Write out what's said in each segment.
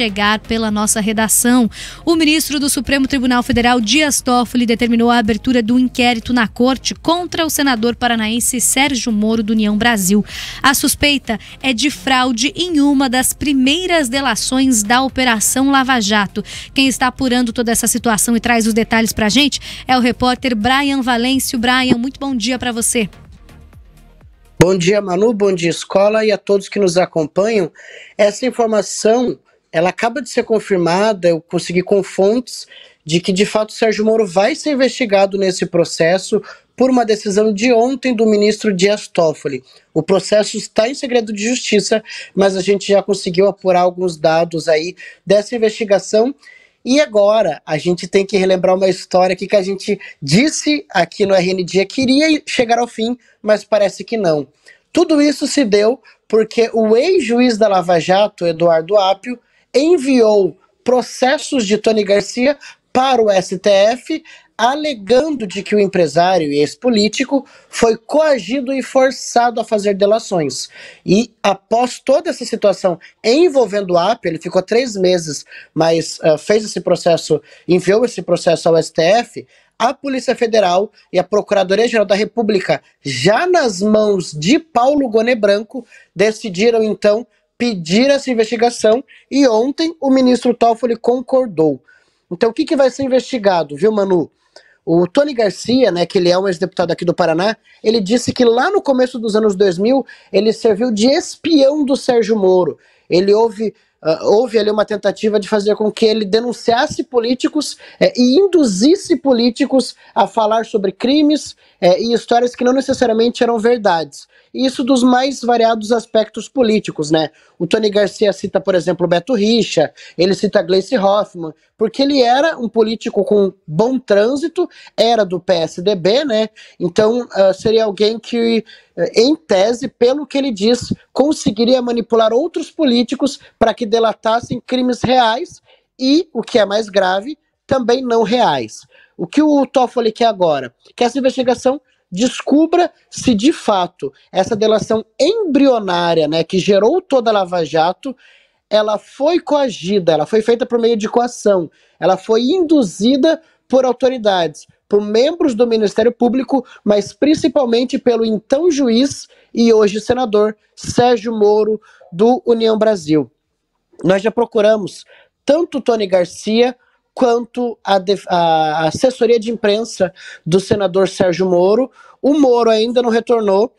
chegar pela nossa redação. O ministro do Supremo Tribunal Federal, Dias Toffoli, determinou a abertura do inquérito na corte contra o senador paranaense Sérgio Moro do União Brasil. A suspeita é de fraude em uma das primeiras delações da Operação Lava Jato. Quem está apurando toda essa situação e traz os detalhes para a gente é o repórter Brian Valêncio. Brian, muito bom dia para você. Bom dia, Manu, bom dia, escola e a todos que nos acompanham. Essa informação ela acaba de ser confirmada, eu consegui com fontes, de que de fato Sérgio Moro vai ser investigado nesse processo por uma decisão de ontem do ministro Dias Toffoli. O processo está em segredo de justiça, mas a gente já conseguiu apurar alguns dados aí dessa investigação. E agora a gente tem que relembrar uma história que a gente disse aqui no RND queria chegar ao fim, mas parece que não. Tudo isso se deu porque o ex-juiz da Lava Jato, Eduardo Apio, enviou processos de Tony Garcia para o STF, alegando de que o empresário e ex-político foi coagido e forçado a fazer delações. E após toda essa situação envolvendo o AP, ele ficou três meses, mas uh, fez esse processo, enviou esse processo ao STF, a Polícia Federal e a Procuradoria-Geral da República, já nas mãos de Paulo Gone Branco, decidiram então pedir essa investigação e ontem o ministro Toffoli concordou. Então o que, que vai ser investigado, viu, Manu? O Tony Garcia, né, que ele é um ex-deputado aqui do Paraná, ele disse que lá no começo dos anos 2000 ele serviu de espião do Sérgio Moro. Ele houve, uh, houve ali uma tentativa de fazer com que ele denunciasse políticos é, e induzisse políticos a falar sobre crimes é, e histórias que não necessariamente eram verdades e isso dos mais variados aspectos políticos, né? O Tony Garcia cita, por exemplo, Beto Richa, ele cita Gleice Hoffmann, porque ele era um político com bom trânsito, era do PSDB, né? Então uh, seria alguém que, eh, em tese, pelo que ele diz, conseguiria manipular outros políticos para que delatassem crimes reais e, o que é mais grave, também não reais. O que o Toffoli quer agora? Que essa investigação descubra se de fato essa delação embrionária, né, que gerou toda a Lava Jato, ela foi coagida, ela foi feita por meio de coação, ela foi induzida por autoridades, por membros do Ministério Público, mas principalmente pelo então juiz e hoje senador Sérgio Moro do União Brasil. Nós já procuramos tanto Tony Garcia quanto a, a assessoria de imprensa do senador Sérgio Moro. O Moro ainda não retornou.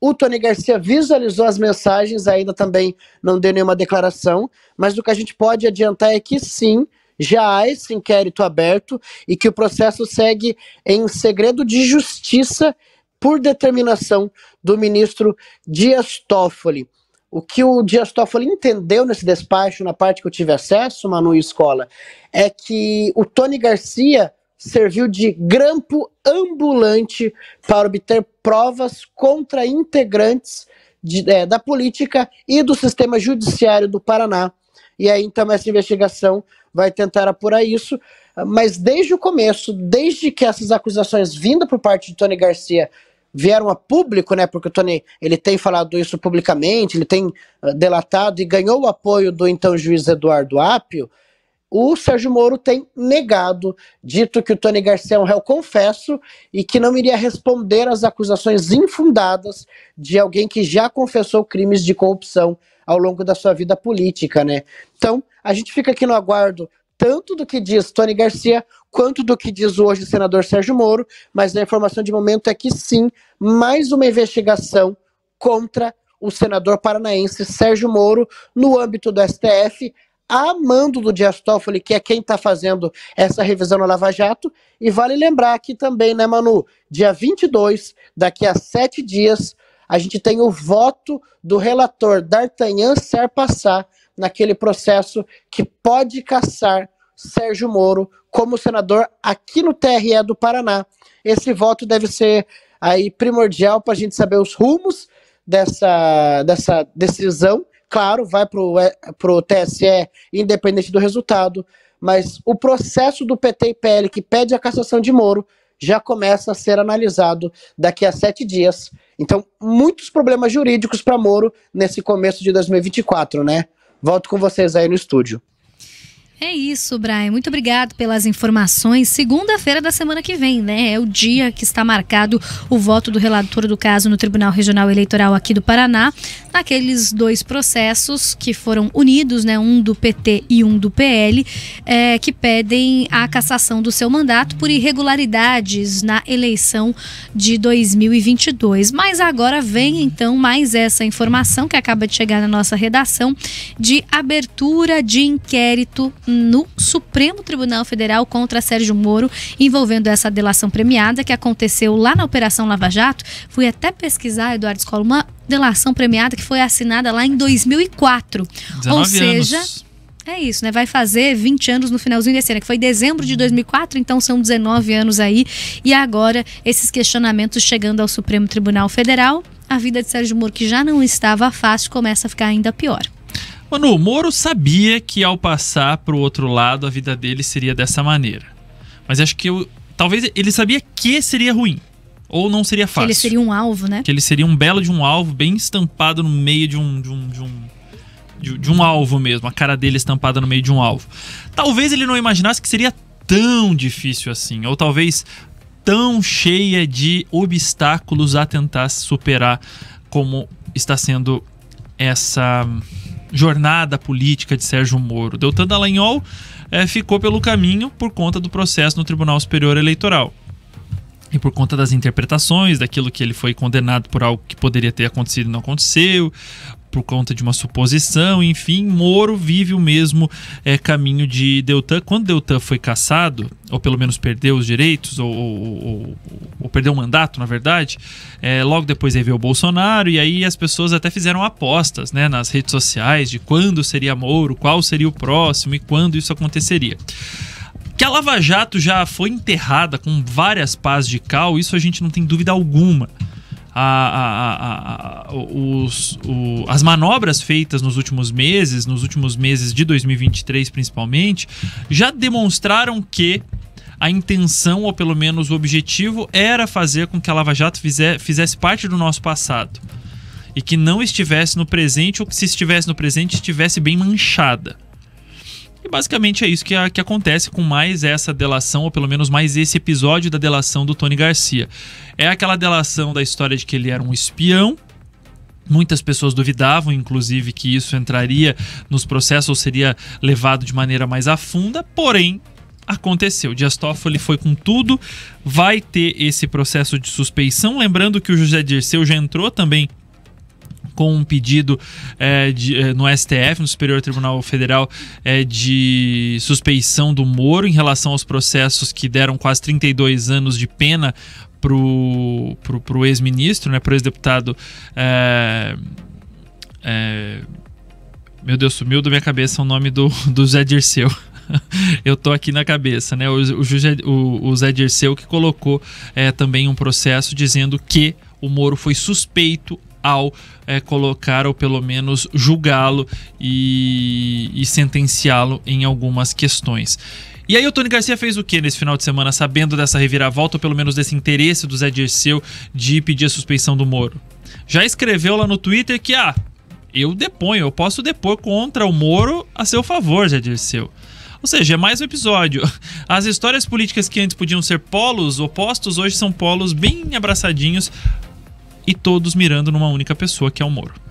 O Tony Garcia visualizou as mensagens, ainda também não deu nenhuma declaração, mas o que a gente pode adiantar é que sim, já há esse inquérito aberto e que o processo segue em segredo de justiça por determinação do ministro Dias Toffoli. O que o Dias Toffoli entendeu nesse despacho, na parte que eu tive acesso, Manu e Escola, é que o Tony Garcia serviu de grampo ambulante para obter provas contra integrantes de, é, da política e do sistema judiciário do Paraná. E aí, então, essa investigação vai tentar apurar isso. Mas desde o começo, desde que essas acusações vindo por parte de Tony Garcia vieram a público, né? Porque o Tony ele tem falado isso publicamente, ele tem ah, delatado e ganhou o apoio do então juiz Eduardo Apio. O Sérgio Moro tem negado, dito que o Tony Garcia é um réu confesso e que não iria responder às acusações infundadas de alguém que já confessou crimes de corrupção ao longo da sua vida política, né? Então, a gente fica aqui no aguardo tanto do que diz Tony Garcia quanto do que diz hoje o senador Sérgio Moro, mas a informação de momento é que sim, mais uma investigação contra o senador paranaense Sérgio Moro no âmbito do STF, a mando do Dias Toffoli, que é quem está fazendo essa revisão na Lava Jato. E vale lembrar aqui também, né, Manu? Dia 22, daqui a sete dias, a gente tem o voto do relator D'Artagnan Serpassá naquele processo que pode caçar Sérgio Moro como senador aqui no TRE do Paraná. Esse voto deve ser aí primordial para a gente saber os rumos dessa, dessa decisão. Claro, vai para é, o TSE, independente do resultado, mas o processo do PT e PL que pede a cassação de Moro já começa a ser analisado daqui a sete dias. Então, muitos problemas jurídicos para Moro nesse começo de 2024, né? Volto com vocês aí no estúdio. É isso, Brian. Muito obrigado pelas informações. Segunda-feira da semana que vem, né? É o dia que está marcado o voto do relator do caso no Tribunal Regional Eleitoral aqui do Paraná, naqueles dois processos que foram unidos, né? Um do PT e um do PL, é, que pedem a cassação do seu mandato por irregularidades na eleição de 2022. Mas agora vem então mais essa informação que acaba de chegar na nossa redação de abertura de inquérito no Supremo Tribunal Federal contra Sérgio Moro, envolvendo essa delação premiada que aconteceu lá na Operação Lava Jato. Fui até pesquisar, Eduardo Escola, uma delação premiada que foi assinada lá em 2004. Ou seja. Anos. É isso, né? Vai fazer 20 anos no finalzinho desse ano, que foi dezembro de 2004, então são 19 anos aí. E agora esses questionamentos chegando ao Supremo Tribunal Federal, a vida de Sérgio Moro, que já não estava fácil, começa a ficar ainda pior. Mano, o Moro sabia que ao passar pro outro lado a vida dele seria dessa maneira. Mas acho que eu, talvez ele sabia que seria ruim. Ou não seria fácil. Que ele seria um alvo, né? Que ele seria um belo de um alvo, bem estampado no meio de um, de um, de um de, de, um alvo mesmo, a cara dele estampada no meio de um alvo. Talvez ele não imaginasse que seria tão difícil assim, ou talvez tão cheia de obstáculos a tentar superar como está sendo essa jornada política de Sérgio Moro. Deltan Dallagnol é, eh, ficou pelo caminho por conta do processo no Tribunal Superior Eleitoral. E por conta das interpretações, daquilo que ele foi condenado por algo que poderia ter acontecido e não aconteceu, por conta de uma suposição, enfim, Moro vive o mesmo é, caminho de Deltan. Quando Deltan foi caçado, ou pelo menos perdeu os direitos, ou, ou, ou, ou perdeu o mandato, na verdade, é, logo depois aí veio o Bolsonaro, e aí as pessoas até fizeram apostas né, nas redes sociais de quando seria Moro, qual seria o próximo e quando isso aconteceria. Que a Lava Jato já foi enterrada com várias pás de cal, isso a gente não tem dúvida alguma a, a, a, os, o, as manobras feitas nos últimos meses, nos últimos meses de 2023 principalmente, já demonstraram que a intenção, ou pelo menos o objetivo, era fazer com que a Lava Jato fizesse parte do nosso passado. E que não estivesse no presente, ou que se estivesse no presente, estivesse bem manchada. E basicamente é isso que, a, que acontece com mais essa delação, ou pelo menos mais esse episódio da delação do Tony Garcia. É aquela delação da história de que ele era um espião, Muitas pessoas duvidavam, inclusive, que isso entraria nos processos ou seria levado de maneira mais a funda, porém, aconteceu. Dias Toffoli foi com tudo, vai ter esse processo de suspeição. Lembrando que o José Dirceu já entrou também com um pedido é, de, é, no STF, no Superior Tribunal Federal, é, de suspeição do Moro em relação aos processos que deram quase 32 anos de pena pro, pro, pro ex-ministro, né, pro ex-deputado. É, é, meu Deus, sumiu da minha cabeça o nome do, do Zé Dirceu eu tô aqui na cabeça, né? O, o, o, Zé Dirceu que colocou é, também um processo dizendo que o Moro foi suspeito ao é, colocar ou pelo menos julgá-lo e, e sentenciá-lo em algumas questões. E aí o Tony Garcia fez o que nesse final de semana, sabendo dessa reviravolta, ou pelo menos desse interesse do Zé Dirceu de pedir a suspeição do Moro? Já escreveu lá no Twitter que, ah, eu deponho, eu posso depor contra o Moro a seu favor, Zé Dirceu. Ou seja, é mais um episódio. As histórias políticas que antes podiam ser polos opostos, hoje são polos bem abraçadinhos e todos mirando numa única pessoa que é o Moro.